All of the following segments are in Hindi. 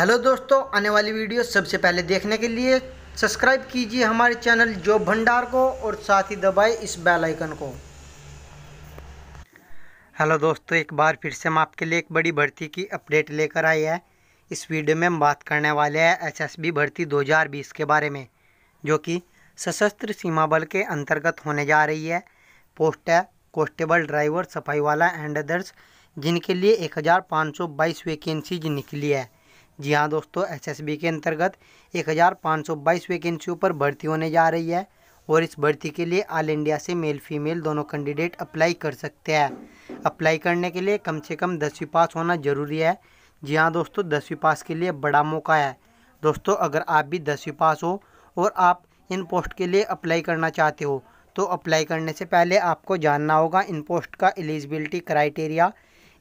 हेलो दोस्तों आने वाली वीडियो सबसे पहले देखने के लिए सब्सक्राइब कीजिए हमारे चैनल जॉब भंडार को और साथ ही दबाए इस बेल आइकन को हेलो दोस्तों एक बार फिर से हम आपके लिए एक बड़ी भर्ती की अपडेट लेकर आए हैं इस वीडियो में हम बात करने वाले हैं एसएसबी भर्ती 2020 के बारे में जो कि सशस्त्र सीमा बल के अंतर्गत होने जा रही है पोस्ट है कॉन्स्टेबल ड्राइवर सफाई वाला एंड अदर्स जिनके लिए बाईस वैकेंसीज निकली है जी हाँ दोस्तों एसएसबी के अंतर्गत एक हज़ार पाँच सौ बाईस वैकेंसियों पर भर्ती होने जा रही है और इस भर्ती के लिए ऑल इंडिया से मेल फीमेल दोनों कैंडिडेट अप्लाई कर सकते हैं अप्लाई करने के लिए कम से कम दसवीं पास होना ज़रूरी है जी हाँ दोस्तों दसवीं पास के लिए बड़ा मौका है दोस्तों अगर आप भी दसवीं पास हो और आप इन पोस्ट के लिए अप्लाई करना चाहते हो तो अप्लाई करने से पहले आपको जानना होगा इन पोस्ट का eligibility criteria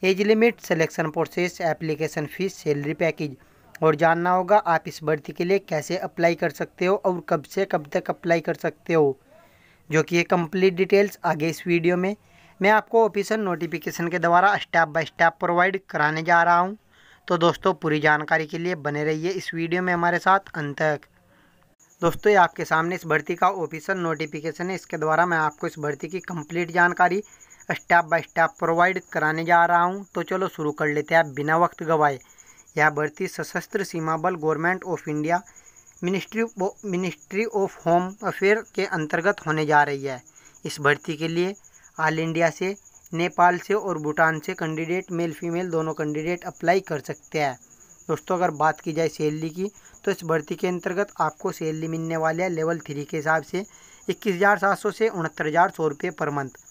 age limit selection process application fees salary package और जानना होगा आप इस भर्ती के लिए कैसे अप्लाई कर सकते हो और कब से कब तक अप्लाई कर सकते हो जो कि ये कंप्लीट डिटेल्स आगे इस वीडियो में मैं आपको ऑफिसर नोटिफिकेशन के द्वारा स्टेप बाय स्टेप प्रोवाइड कराने जा रहा हूँ तो दोस्तों पूरी जानकारी के लिए बने रहिए इस वीडियो में हमारे साथ अंत तक दोस्तों ये आपके सामने इस भर्ती का ऑफिसर नोटिफिकेशन है इसके द्वारा मैं आपको इस भर्ती की कम्प्लीट जानकारी स्टेप बाय स्टेप प्रोवाइड कराने जा रहा हूँ तो चलो शुरू कर लेते हैं बिना वक्त गवाए या भर्ती Sashastra Seema Bal government of India ministry ministry of home affair के अंतर्गत होने जा रही है इस भर्ती के लिए ऑल इंडिया से नेपाल से और भूटान से कैंडिडेट मेल फीमेल दोनों कैंडिडेट अप्लाई कर सकते हैं दोस्तों अगर बात की जाए सैलरी की तो इस भर्ती के अंतर्गत आपको सैलरी मिलने वाली है लेवल थ्री के हिसाब से इक्कीस हज़ार सात सौ से उनहत्तर हज़ार सौ रुपये पर मंथ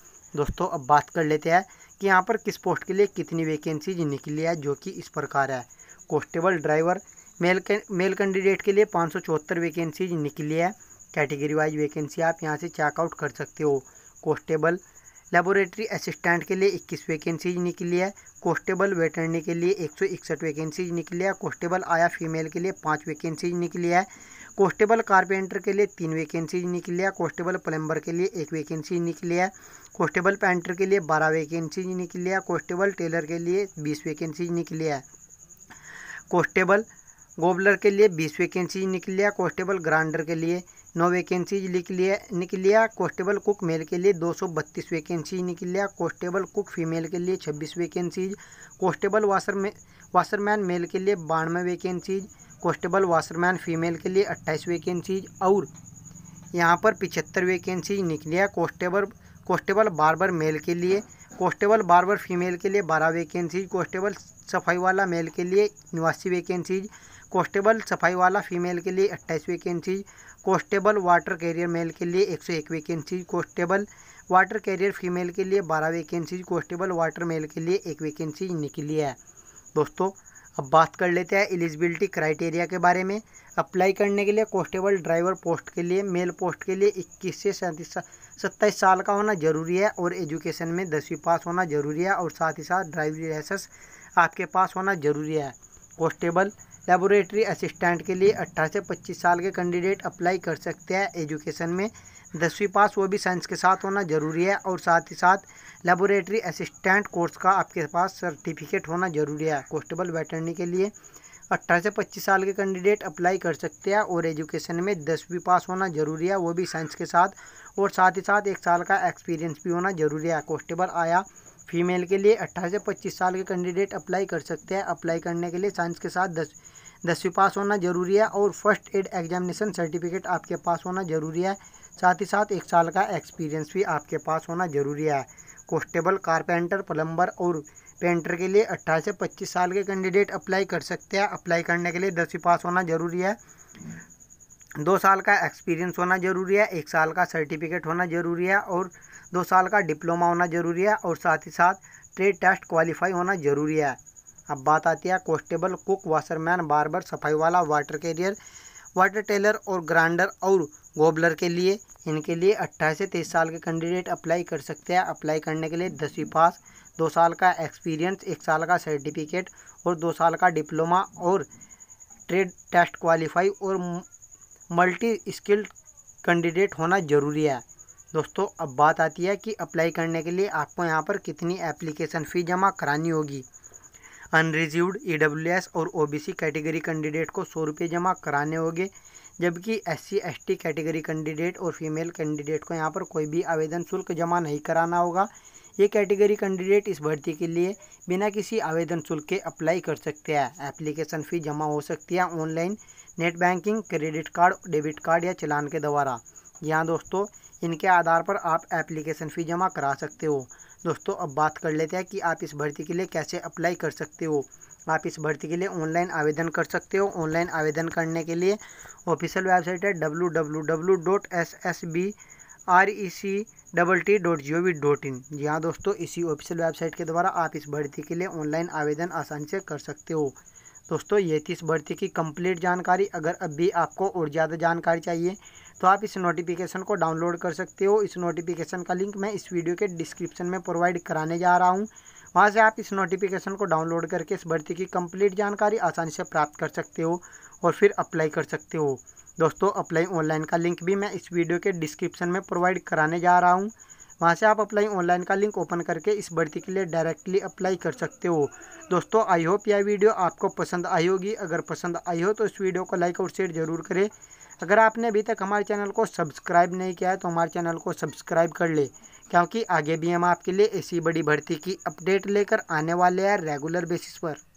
दोस्तों अब बात कर लेते हैं कि यहाँ पर किस पोस्ट के लिए कितनी वैकेंसीज निकली है जो कि इस प्रकार है constable driver male male candidate के लिए पाँच वैकेंसीज निकली है कैटेगरी वाइज वैकेंसी आप यहाँ से चेकआउट कर सकते हो कॉन्स्टेबल लेबोरेटरी असिस्टेंट के लिए 21 वैकेंसीज निकली है कॉन्स्टेबल वेटरनी के लिए एक वैकेंसीज निकली है कॉन्स्टेबल आया फीमेल के लिए पाँच वैकेंसीज निकली है कॉन्स्टेबल कारपेंटर के लिए तीन वैकेंसीज निकली है कॉन्स्टेबल प्लम्बर के लिए एक वैकेंसी निकली है कॉन्स्टेबल पेंटर के लिए बारह वैकेंसीज निकली है कॉन्स्टेबल टेलर के लिए बीस वैकेंसीज निकली है कॉन्स्टेबल गोबलर के लिए बीस वैकेंसी लिया कॉन्स्टेबल ग्रांडर के लिए नौ वैकेंसीज निकलिया निकलिया कॉन्स्टेबल कुक मेल के लिए दो सौ बत्तीस वैकेंसी निकलिया कॉन्स्टेबल कुक फीमेल के लिए छब्बीस vacancies constable washer washerman male के लिए बानवे वैकेंसीज कॉन्स्टेबल वाशरमैन फीमेल के लिए अट्ठाईस वैकेंसीज और यहाँ पर पिछहत्तर वैकेंसीज निकलिया कॉन्स्टेबल कॉन्स्टेबल बारबर मेल के लिए कॉन्स्टेबल बारबर फीमेल के लिए बारह वैकेंसीज कॉन्स्टेबल सफाई वाला मेल के लिए नवासी वैकेंसीज कॉन्स्टेबल सफाई वाला फीमेल के लिए अट्ठाईस vacancies constable water carrier male के लिए एक सौ एक vacancies constable water carrier female के लिए बारह वैकेंसीज कॉन्स्टेबल वाटर मेल के लिए एक वैकेंसी निकली है दोस्तों अब बात कर लेते हैं एलिजिबिलिटी क्राइटेरिया के बारे में अप्लाई करने के लिए कॉन्स्टेबल ड्राइवर पोस्ट के लिए मेल पोस्ट के लिए इक्कीस से सैंतीस सत्ताईस साल का होना ज़रूरी है और एजुकेशन में दसवीं पास होना ज़रूरी है और साथ ही साथ ड्राइविंग लाइसेंस आपके पास होना ज़रूरी है कॉन्स्टेबल लेबोरेटरी असिस्टेंट के लिए अट्ठारह से पच्चीस साल के कैंडिडेट अप्लाई कर सकते हैं एजुकेशन में दसवीं पास वो भी साइंस के साथ होना ज़रूरी है और साथ ही साथ लेबोरेटरी असिस्टेंट कोर्स का आपके पास सर्टिफिकेट होना ज़रूरी है कॉन्स्टेबल वेटरनी के लिए अट्ठारह से पच्चीस साल के कैंडिडेट अप्लाई कर सकते हैं और एजुकेशन में दसवीं पास होना ज़रूरी है वो भी साइंस के साथ और साथ ही साथ एक साल का एक्सपीरियंस भी होना ज़रूरी है कॉन्स्टेबल आया फीमेल के लिए अट्ठारह से पच्चीस साल के कैंडिडेट अप्लाई कर सकते हैं अप्लाई करने के लिए साइंस के साथ दस दसवीं पास होना ज़रूरी है और फर्स्ट एड एग्जामिनेशन सर्टिफिकेट आपके पास होना ज़रूरी है साथ ही साथ एक साल का एक्सपीरियंस भी आपके पास होना ज़रूरी है कॉन्स्टेबल कारपेंटर प्लम्बर और पेंटर के लिए अट्ठारह से पच्चीस साल के कैंडिडेट अप्लाई कर सकते हैं अप्लाई करने के लिए दसवीं पास होना ज़रूरी है दो साल का एक्सपीरियंस होना ज़रूरी है एक साल का सर्टिफिकेट होना ज़रूरी है और दो साल का डिप्लोमा होना ज़रूरी है और साथ ही साथ ट्रेड टेस्ट क्वालिफाई होना ज़रूरी है अब बात आती है कॉन्स्टेबल कुक वाशरमैन बार्बर सफाई वाला वाटर कैरियर वाटर टेलर और ग्राइंडर और गोबलर के लिए इनके लिए अट्ठाईस से तेईस साल के कैंडिडेट अप्लाई कर सकते हैं अप्लाई करने के लिए दसवीं पास दो साल का एक्सपीरियंस एक साल का सर्टिफिकेट और दो साल का डिप्लोमा और ट्रेड टेस्ट क्वालिफाई और मल्टी स्किल्ड कैंडिडेट होना ज़रूरी है दोस्तों अब बात आती है कि अप्लाई करने के लिए आपको यहाँ पर कितनी एप्लीकेशन फ़ी जमा करानी होगी डब्ल्यू ईडब्ल्यूएस e और ओबीसी कैटेगरी कैंडिडेट को सौ रुपये जमा कराने होंगे जबकि एससी एसटी कैटेगरी कैंडिडेट और फीमेल कैंडिडेट को यहाँ पर कोई भी आवेदन शुल्क जमा नहीं कराना होगा ये कैटेगरी कैंडिडेट इस भर्ती के लिए बिना किसी आवेदन शुल्क के अप्लाई कर सकते हैं एप्लीकेशन फ़ी जमा हो सकती है online net banking credit card debit card या चलान के द्वारा यहाँ दोस्तों इनके आधार पर आप एप्लीकेशन फ़ी जमा करा सकते हो दोस्तों अब बात कर लेते हैं कि आप इस भर्ती के लिए कैसे अप्लाई कर सकते हो आप इस भर्ती के लिए ऑनलाइन आवेदन कर सकते हो ऑनलाइन आवेदन करने के लिए ऑफिशियल वेबसाइट है W W W dot S S B R E C double T dot G O V dot in जी हाँ दोस्तों इसी ऑफिशियल वेबसाइट के द्वारा आप इस भर्ती के लिए ऑनलाइन आवेदन आसानी से कर सकते हो दोस्तों ये थी इस भर्ती की कंप्लीट जानकारी अगर अब भी आपको और ज़्यादा जानकारी चाहिए तो आप इस नोटिफिकेशन को डाउनलोड कर सकते हो इस नोटिफिकेशन का लिंक मैं इस वीडियो के डिस्क्रिप्शन में प्रोवाइड कराने जा रहा हूँ वहाँ से आप इस नोटिफिकेशन को डाउनलोड करके इस भर्ती की कंप्लीट जानकारी आसानी से प्राप्त कर सकते हो और फिर अप्लाई कर सकते हो दोस्तों अप्लाई ऑनलाइन का लिंक भी मैं इस वीडियो के डिस्क्रिप्शन में प्रोवाइड कराने जा रहा हूँ वहाँ से आप अप्लाई ऑनलाइन का लिंक ओपन करके इस भर्ती के लिए डायरेक्टली अप्लाई कर सकते हो दोस्तों आई होप यह वीडियो आपको पसंद आई होगी अगर पसंद आई हो तो इस वीडियो को लाइक और शेयर ज़रूर करें अगर आपने अभी तक हमारे चैनल को सब्सक्राइब नहीं किया है तो हमारे चैनल को सब्सक्राइब कर ले क्योंकि आगे भी हम आपके लिए ऐसी बड़ी भर्ती की अपडेट लेकर आने वाले हैं रेगुलर बेसिस पर